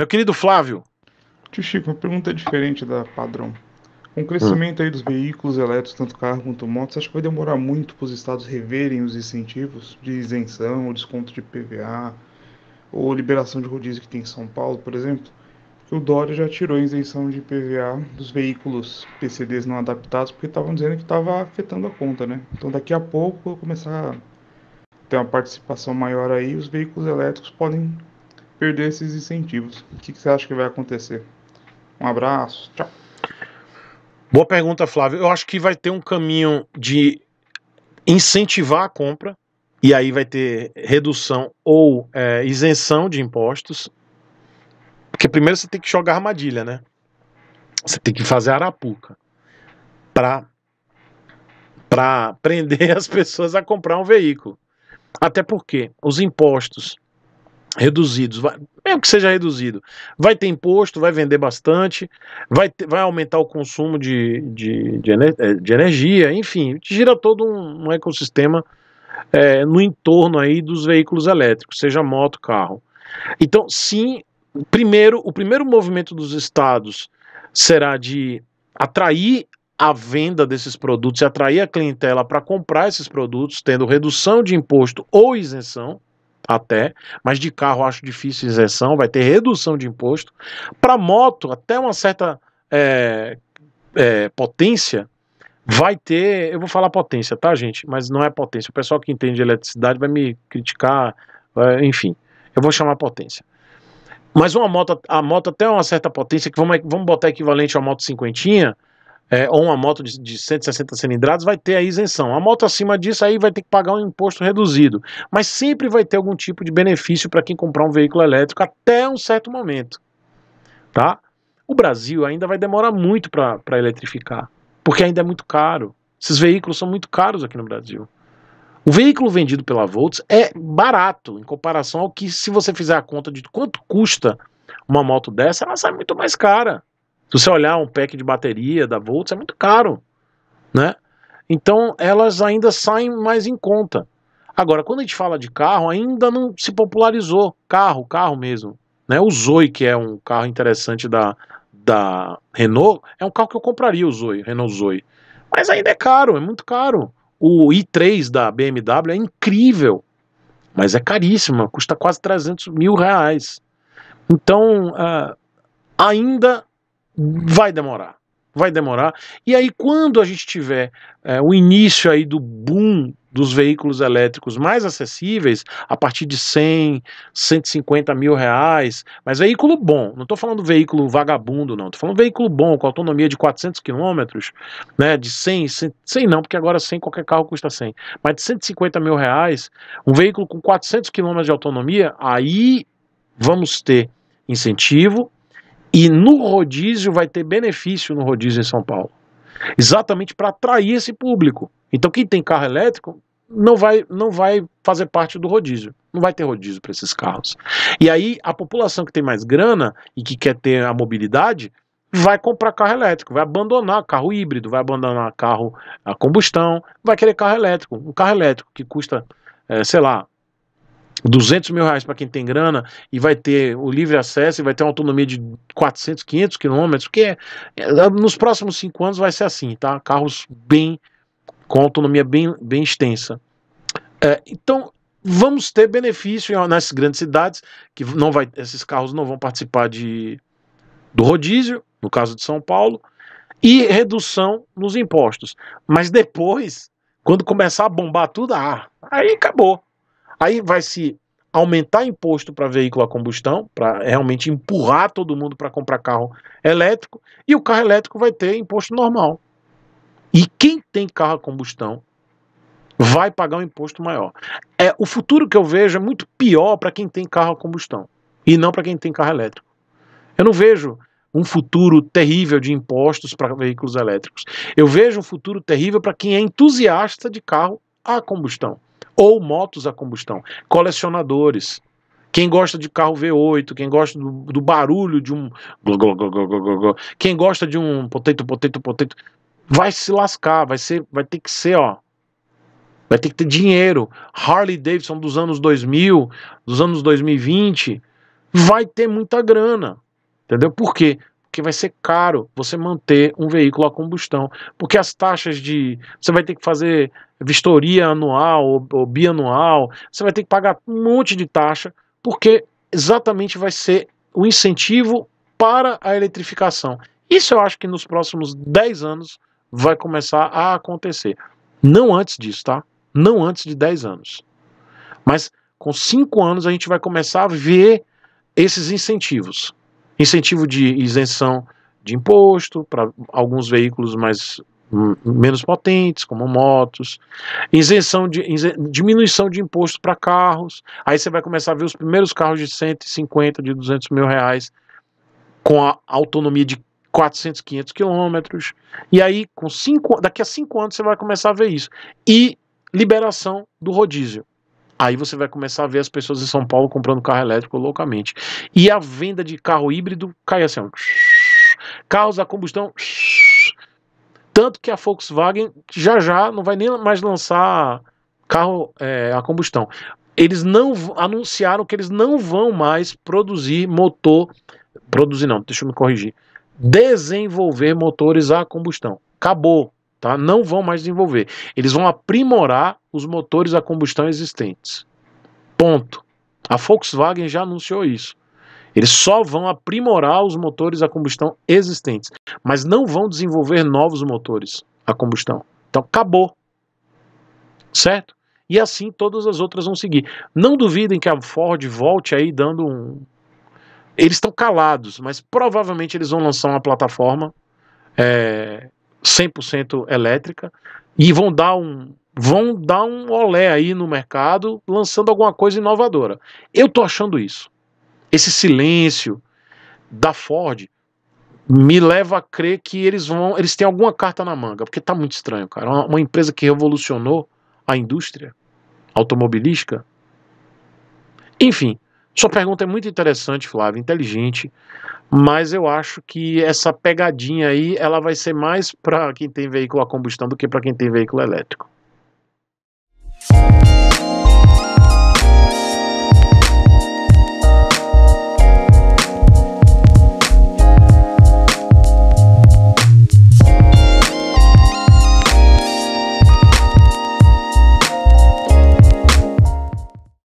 Meu querido Flávio. Tio Chico, uma pergunta diferente da padrão. Com o crescimento hum. aí dos veículos elétricos, tanto carro quanto moto, você acha que vai demorar muito para os estados reverem os incentivos de isenção, ou desconto de PVA, ou liberação de rodízio que tem em São Paulo, por exemplo? Porque o Dória já tirou a isenção de PVA dos veículos PCDs não adaptados, porque estavam dizendo que estava afetando a conta, né? Então daqui a pouco, começar a ter uma participação maior aí, os veículos elétricos podem perder esses incentivos. O que, que você acha que vai acontecer? Um abraço, tchau. Boa pergunta, Flávio. Eu acho que vai ter um caminho de incentivar a compra, e aí vai ter redução ou é, isenção de impostos. Porque primeiro você tem que jogar armadilha, né? Você tem que fazer arapuca para para prender as pessoas a comprar um veículo. Até porque os impostos reduzidos, vai, mesmo que seja reduzido, vai ter imposto, vai vender bastante, vai, ter, vai aumentar o consumo de, de, de, eh, de energia, enfim, gira todo um, um ecossistema é, no entorno aí dos veículos elétricos, seja moto, carro. Então, sim, primeiro, o primeiro movimento dos estados será de atrair a venda desses produtos e atrair a clientela para comprar esses produtos, tendo redução de imposto ou isenção até, mas de carro acho difícil isenção, vai ter redução de imposto. Para moto, até uma certa é, é, potência, vai ter. Eu vou falar potência, tá, gente? Mas não é potência. O pessoal que entende eletricidade vai me criticar, vai, enfim, eu vou chamar potência. Mas uma moto, a moto até uma certa potência, que vamos, vamos botar equivalente a uma moto cinquentinha, é, ou uma moto de, de 160 cilindradas, vai ter a isenção. A moto acima disso aí vai ter que pagar um imposto reduzido. Mas sempre vai ter algum tipo de benefício para quem comprar um veículo elétrico até um certo momento. Tá? O Brasil ainda vai demorar muito para eletrificar, porque ainda é muito caro. Esses veículos são muito caros aqui no Brasil. O veículo vendido pela Volts é barato em comparação ao que, se você fizer a conta de quanto custa uma moto dessa, ela sai muito mais cara. Se você olhar um pack de bateria da Volts, é muito caro, né? Então elas ainda saem mais em conta. Agora, quando a gente fala de carro, ainda não se popularizou carro, carro mesmo. Né? O Zoe, que é um carro interessante da, da Renault, é um carro que eu compraria o Zoe, Renault Zoe. Mas ainda é caro, é muito caro. O i3 da BMW é incrível, mas é caríssima, custa quase 300 mil reais. Então, uh, ainda vai demorar. Vai demorar. E aí, quando a gente tiver é, o início aí do boom dos veículos elétricos mais acessíveis, a partir de 100, 150 mil reais, mas veículo bom, não estou falando veículo vagabundo, não, estou falando veículo bom, com autonomia de 400 quilômetros, né, de 100, 100, 100 não, porque agora 100 qualquer carro custa 100, mas de 150 mil reais, um veículo com 400 quilômetros de autonomia, aí vamos ter incentivo e no rodízio vai ter benefício no rodízio em São Paulo. Exatamente para atrair esse público. Então quem tem carro elétrico não vai, não vai fazer parte do rodízio. Não vai ter rodízio para esses carros. E aí a população que tem mais grana e que quer ter a mobilidade vai comprar carro elétrico, vai abandonar carro híbrido, vai abandonar carro a combustão, vai querer carro elétrico. Um carro elétrico que custa, é, sei lá, 200 mil reais para quem tem grana e vai ter o livre acesso e vai ter uma autonomia de 400, 500 quilômetros, que é, é, nos próximos cinco anos vai ser assim, tá? Carros bem com autonomia bem, bem extensa. É, então vamos ter benefício nessas grandes cidades que não vai, esses carros não vão participar de do rodízio, no caso de São Paulo, e redução nos impostos. Mas depois, quando começar a bombar tudo, ah, aí acabou Aí vai se aumentar imposto para veículo a combustão, para realmente empurrar todo mundo para comprar carro elétrico, e o carro elétrico vai ter imposto normal. E quem tem carro a combustão vai pagar um imposto maior. É O futuro que eu vejo é muito pior para quem tem carro a combustão e não para quem tem carro elétrico. Eu não vejo um futuro terrível de impostos para veículos elétricos. Eu vejo um futuro terrível para quem é entusiasta de carro a combustão ou motos a combustão, colecionadores. Quem gosta de carro V8, quem gosta do, do barulho de um. Quem gosta de um potato, potato, potato, vai se lascar, vai, ser, vai ter que ser, ó. Vai ter que ter dinheiro. Harley Davidson dos anos 2000, dos anos 2020, vai ter muita grana. Entendeu? Por quê? porque vai ser caro você manter um veículo a combustão, porque as taxas de você vai ter que fazer vistoria anual ou, ou bianual, você vai ter que pagar um monte de taxa, porque exatamente vai ser o incentivo para a eletrificação. Isso eu acho que nos próximos 10 anos vai começar a acontecer. Não antes disso, tá? Não antes de 10 anos. Mas com 5 anos a gente vai começar a ver esses incentivos incentivo de isenção de imposto para alguns veículos mais hum, menos potentes, como motos, isenção de isen, diminuição de imposto para carros. Aí você vai começar a ver os primeiros carros de 150, de 200 mil reais com a autonomia de 400, 500 quilômetros. E aí, com cinco, daqui a cinco anos, você vai começar a ver isso. E liberação do rodízio. Aí você vai começar a ver as pessoas em São Paulo comprando carro elétrico loucamente. E a venda de carro híbrido cai assim: ó. carros a combustão. Tanto que a Volkswagen já já não vai nem mais lançar carro é, a combustão. Eles não anunciaram que eles não vão mais produzir motor. Produzir não, deixa eu me corrigir. Desenvolver motores a combustão. Acabou. Tá? Não vão mais desenvolver. Eles vão aprimorar os motores a combustão existentes. Ponto. A Volkswagen já anunciou isso. Eles só vão aprimorar os motores a combustão existentes, mas não vão desenvolver novos motores a combustão. Então acabou. Certo? E assim todas as outras vão seguir. Não duvidem que a Ford volte aí dando um. Eles estão calados, mas provavelmente eles vão lançar uma plataforma é, 100% elétrica e vão dar um vão dar um olé aí no mercado lançando alguma coisa inovadora. Eu tô achando isso. Esse silêncio da Ford me leva a crer que eles vão, eles têm alguma carta na manga, porque tá muito estranho, cara. Uma, uma empresa que revolucionou a indústria automobilística. Enfim, sua pergunta é muito interessante, Flávio, inteligente, mas eu acho que essa pegadinha aí, ela vai ser mais para quem tem veículo a combustão do que para quem tem veículo elétrico.